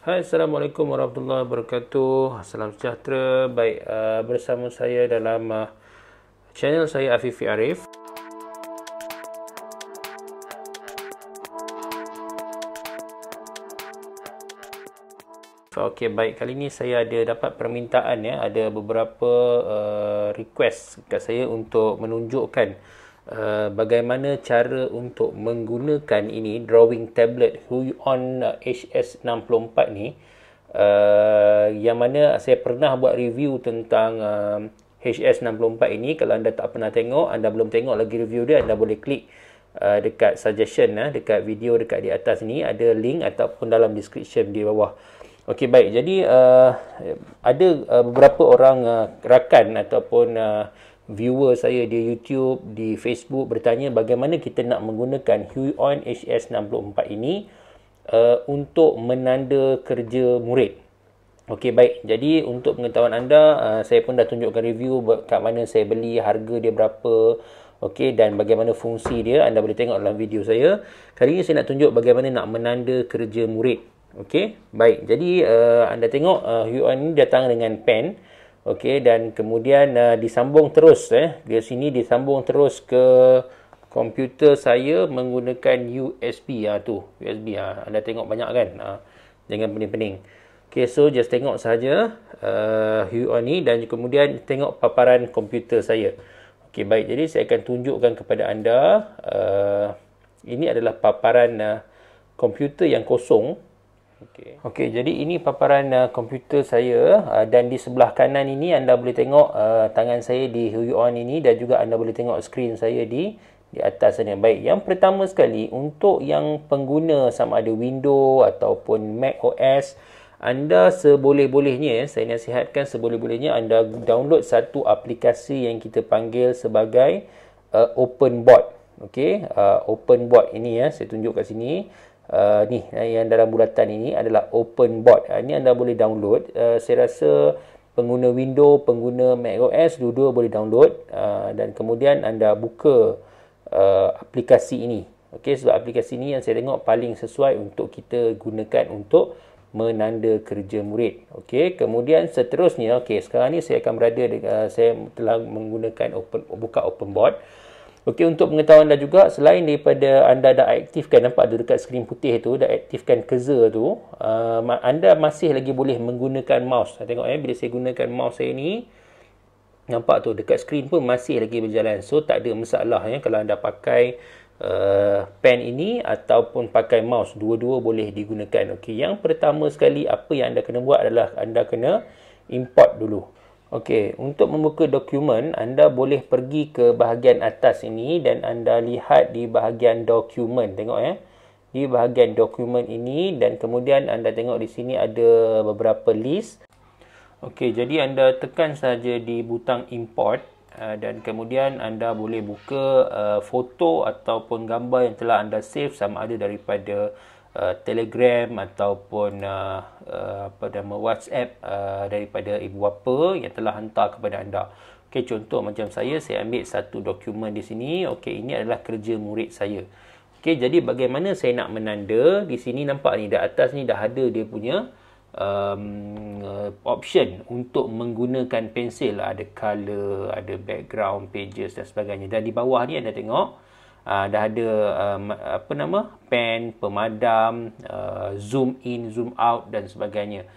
Hai, Assalamualaikum warahmatullahi wabarakatuh. Salam sejahtera. Baik, uh, bersama saya dalam uh, channel saya Afifi Arif. Okey, baik. Kali ini saya ada dapat permintaan ya. Ada beberapa uh, request kat saya untuk menunjukkan uh, bagaimana cara untuk menggunakan ini drawing tablet Huion HS64 ni uh, yang mana saya pernah buat review tentang um, uh, HS64 ini kalau anda tak pernah tengok anda belum tengok lagi review dia anda boleh klik Uh, dekat suggestion uh, dekat video dekat di atas ni ada link ataupun dalam description di bawah ok baik jadi uh, ada uh, beberapa orang uh, rakan ataupun uh, viewer saya di YouTube, di Facebook bertanya bagaimana kita nak menggunakan On HS64 ini uh, untuk menanda kerja murid. Okey baik. Jadi untuk pengetahuan anda, uh, saya pun dah tunjukkan review kat mana saya beli, harga dia berapa. Okey dan bagaimana fungsi dia anda boleh tengok dalam video saya. Kali ini saya nak tunjuk bagaimana nak menanda kerja murid. Okey. Baik. Jadi uh, anda tengok uh, Huion ni datang dengan pen. Okey dan kemudian uh, disambung terus eh di sini disambung terus ke komputer saya menggunakan USB ah tu USB ah anda tengok banyak kan ah jangan pening-pening. Okey so just tengok saja uh, hue ni dan kemudian tengok paparan komputer saya. Okey baik jadi saya akan tunjukkan kepada anda uh, ini adalah paparan uh, komputer yang kosong Okey. Okey, jadi ini paparan uh, komputer saya uh, dan di sebelah kanan ini anda boleh tengok uh, tangan saya di Huion ini dan juga anda boleh tengok skrin saya di di atas sana. Baik, yang pertama sekali untuk yang pengguna sama ada Windows ataupun Mac OS anda seboleh-bolehnya eh, saya nasihatkan seboleh-bolehnya anda download satu aplikasi yang kita panggil sebagai uh, OpenBot. Okey, uh, OpenBot ini ya saya tunjuk kat sini uh, ni eh, yang dalam bulatan ini adalah open bot. Uh, ini anda boleh download. Uh, saya rasa pengguna Windows, pengguna macOS dua-dua boleh download uh, dan kemudian anda buka uh, aplikasi ini. Okey sebab aplikasi ini yang saya tengok paling sesuai untuk kita gunakan untuk menanda kerja murid. Okey, kemudian seterusnya okey sekarang ni saya akan berada dengan, uh, saya telah menggunakan open buka open board. Okey untuk pengetahuan anda juga selain daripada anda dah aktifkan nampak ada dekat skrin putih tu dah aktifkan cursor tu uh, anda masih lagi boleh menggunakan mouse. Saya tengok eh bila saya gunakan mouse saya ni nampak tu dekat skrin pun masih lagi berjalan. So tak ada masalah ya eh, kalau anda pakai uh, pen ini ataupun pakai mouse dua-dua boleh digunakan. Okey yang pertama sekali apa yang anda kena buat adalah anda kena import dulu. Okey, untuk membuka dokumen, anda boleh pergi ke bahagian atas ini dan anda lihat di bahagian dokumen. Tengok ya. Di bahagian dokumen ini dan kemudian anda tengok di sini ada beberapa list. Okey, jadi anda tekan saja di butang import uh, dan kemudian anda boleh buka uh, foto ataupun gambar yang telah anda save sama ada daripada uh, Telegram ataupun uh, uh, apa nama WhatsApp uh, daripada ibu bapa yang telah hantar kepada anda. Okey contoh macam saya saya ambil satu dokumen di sini. Okey ini adalah kerja murid saya. Okey jadi bagaimana saya nak menanda di sini nampak ni di atas ni dah ada dia punya um, uh, option untuk menggunakan pensil. ada color, ada background pages dan sebagainya. Dan di bawah ni anda tengok uh, aa, ah, dah ada aa, ah, apa nama pen pemadam aa, ah, zoom in zoom out dan sebagainya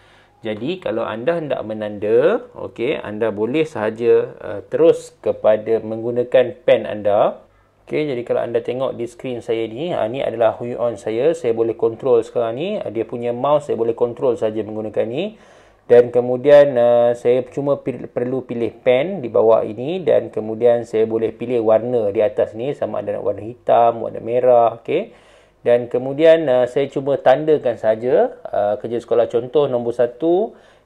jadi kalau anda hendak menanda okey anda boleh sahaja aa, terus kepada menggunakan pen anda Okey, jadi kalau anda tengok di skrin saya ni, ni adalah Huion saya. Saya boleh control sekarang ni. Dia punya mouse saya boleh control saja menggunakan ni dan kemudian uh, saya cuma perlu pilih pen di bawah ini dan kemudian saya boleh pilih warna di atas ni sama ada warna hitam, warna merah, okey. Dan kemudian uh, saya cuma tandakan saja uh, kerja sekolah contoh nombor 1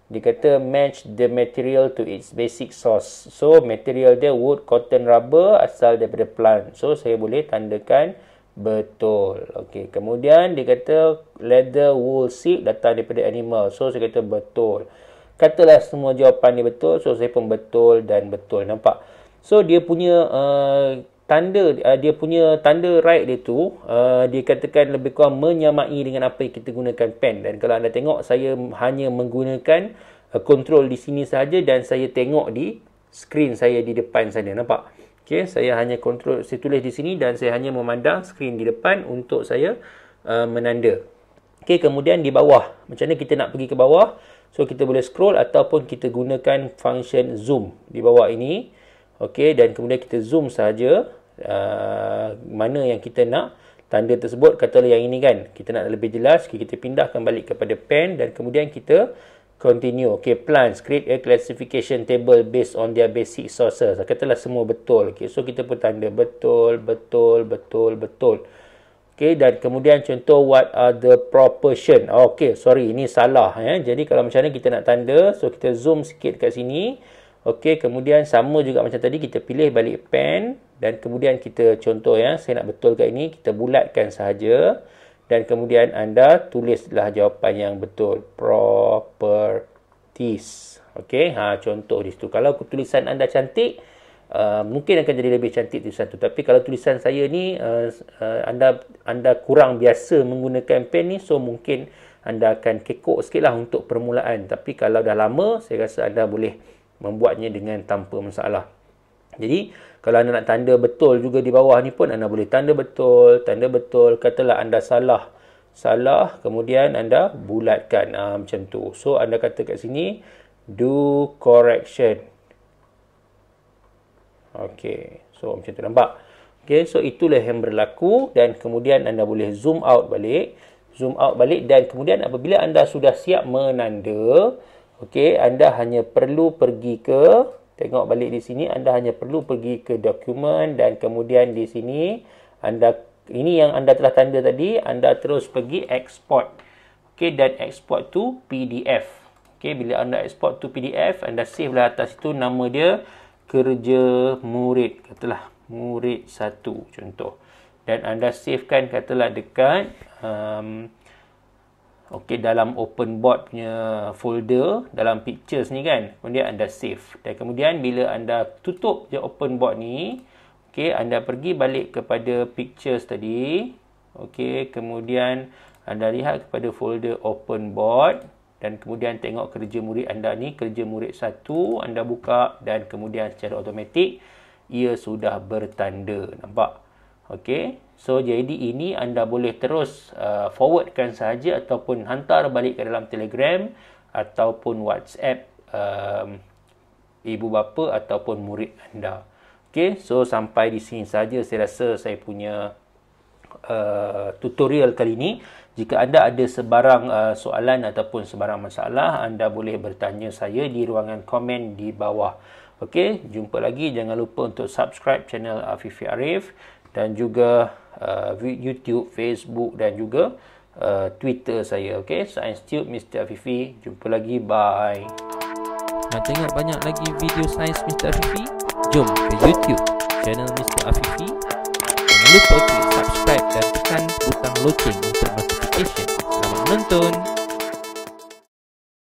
dia kata match the material to its basic source. So material dia wood, cotton, rubber asal daripada plant. So saya boleh tandakan Betul. Okey, kemudian dia kata leather wool silk datang daripada animal. So saya kata betul. Katalah semua jawapan ni betul, so saya pun betul dan betul nampak. So dia punya uh, tanda uh, dia punya tanda right dia tu uh, dia katakan lebih kurang menyamai dengan apa yang kita gunakan pen dan kalau anda tengok saya hanya menggunakan uh, control di sini sahaja dan saya tengok di screen saya di depan sana nampak. Okay, saya hanya kontrol saya tulis di sini dan saya hanya memandang skrin di depan untuk saya uh, menanda. Okay, kemudian di bawah. Macam mana kita nak pergi ke bawah? So kita boleh scroll ataupun kita gunakan function zoom di bawah ini. okay? dan kemudian kita zoom saja uh, mana yang kita nak tanda tersebut katalah yang ini kan. Kita nak lebih jelas, kita pindahkan balik kepada pen dan kemudian kita continue. Okay, plants create a classification table based on their basic sources. Katalah semua betul. Okay, so kita pun tanda betul, betul, betul, betul. Okay, dan kemudian contoh what are the proportion. Okay, sorry, ini salah. Eh? Jadi kalau macam mana kita nak tanda, so kita zoom sikit kat sini. Okay, kemudian sama juga macam tadi, kita pilih balik pen. Dan kemudian kita contoh, ya, saya nak betulkan ini, kita bulatkan sahaja dan kemudian anda tulislah jawapan yang betul properties okey ha contoh di situ kalau tulisan anda cantik uh, mungkin akan jadi lebih cantik tulisan tu tapi kalau tulisan saya ni uh, uh, anda anda kurang biasa menggunakan pen ni so mungkin anda akan kekok sikitlah untuk permulaan tapi kalau dah lama saya rasa anda boleh membuatnya dengan tanpa masalah jadi kalau anda nak tanda betul juga di bawah ni pun anda boleh tanda betul, tanda betul, katalah anda salah. Salah, kemudian anda bulatkan ha, macam tu. So anda kata kat sini, do correction. Okay, so macam tu nampak. Okay, so itulah yang berlaku dan kemudian anda boleh zoom out balik. Zoom out balik dan kemudian apabila anda sudah siap menanda, okay, anda hanya perlu pergi ke... Tengok balik di sini anda hanya perlu pergi ke dokumen dan kemudian di sini anda ini yang anda telah tanda tadi anda terus pergi export. Okey dan export to PDF. Okey bila anda export to PDF anda save lah atas itu nama dia kerja murid katalah murid satu contoh. Dan anda savekan katalah dekat um, okey dalam open board punya folder dalam pictures ni kan kemudian anda save dan kemudian bila anda tutup je open board ni okey anda pergi balik kepada pictures tadi okey kemudian anda lihat kepada folder open board dan kemudian tengok kerja murid anda ni kerja murid satu anda buka dan kemudian secara automatik ia sudah bertanda nampak Okey. So jadi ini anda boleh terus uh, forwardkan saja ataupun hantar balik ke dalam Telegram ataupun WhatsApp um, ibu bapa ataupun murid anda. Okey. So sampai di sini saja saya rasa saya punya uh, tutorial kali ini. Jika anda ada sebarang uh, soalan ataupun sebarang masalah, anda boleh bertanya saya di ruangan komen di bawah. Okey, jumpa lagi. Jangan lupa untuk subscribe channel Afifi Arif dan juga uh, YouTube, Facebook dan juga uh, Twitter saya. Okay, Science Tube Mr. Fifi. Jumpa lagi. Bye. Nak tengok banyak lagi video Science Mr. Fifi? Jom ke YouTube channel Mr. Afifi. Jangan lupa klik subscribe dan tekan butang loceng untuk notifikasi. Selamat menonton!